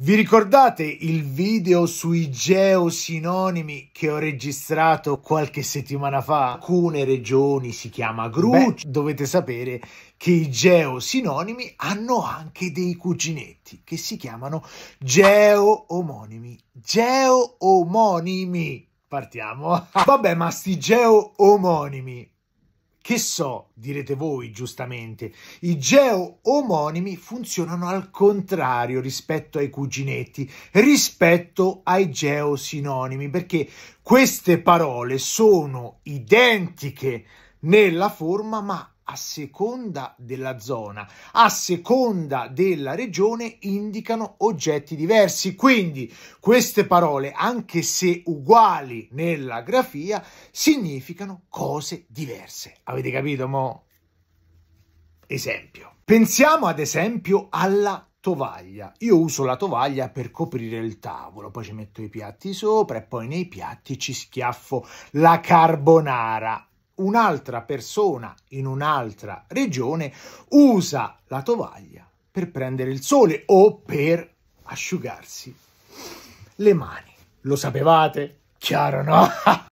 Vi ricordate il video sui geosinonimi che ho registrato qualche settimana fa? Alcune regioni si chiama Gru, dovete sapere che i geosinonimi hanno anche dei cuginetti che si chiamano geo-omonimi. Partiamo! Vabbè, ma sti geo che so, direte voi giustamente, i geo-omonimi funzionano al contrario rispetto ai cuginetti, rispetto ai geo-sinonimi, perché queste parole sono identiche nella forma, ma a seconda della zona, a seconda della regione, indicano oggetti diversi. Quindi queste parole, anche se uguali nella grafia, significano cose diverse. Avete capito, mo? Esempio. Pensiamo ad esempio alla tovaglia. Io uso la tovaglia per coprire il tavolo, poi ci metto i piatti sopra e poi nei piatti ci schiaffo la carbonara un'altra persona in un'altra regione usa la tovaglia per prendere il sole o per asciugarsi le mani. Lo sapevate? Chiaro no?